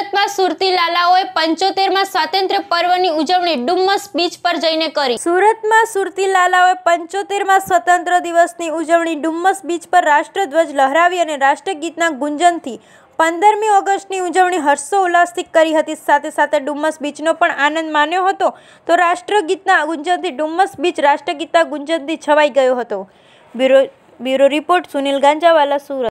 સુરતમાં સુરતી લાલાઓએ પંચોતેરમાં સ્વાતંત્ર્ય પર્વની ઉજવણી ડુમ્મસ બીચ પર જઈને કરી સુરતમાં સુરતી લાલાઓએ પંચોતેરમાં સ્વતંત્ર દિવસની ઉજવણી ડુમ્મસ બીચ પર રાષ્ટ્રધ્વજ લહેરાવી અને રાષ્ટ્રગીતના ગુંજનથી પંદરમી ઓગસ્ટની ઉજવણી હર્ષોલ્લાસથી કરી હતી સાથે સાથે ડુમ્મસ બીચનો પણ આનંદ માન્યો હતો તો રાષ્ટ્રગીતના ગુંજનથી ડુમ્મસ બીચ રાષ્ટ્રગીતના ગુંજનથી છવાઈ ગયો હતો bureau bureau report Sunil Ganjawala Surat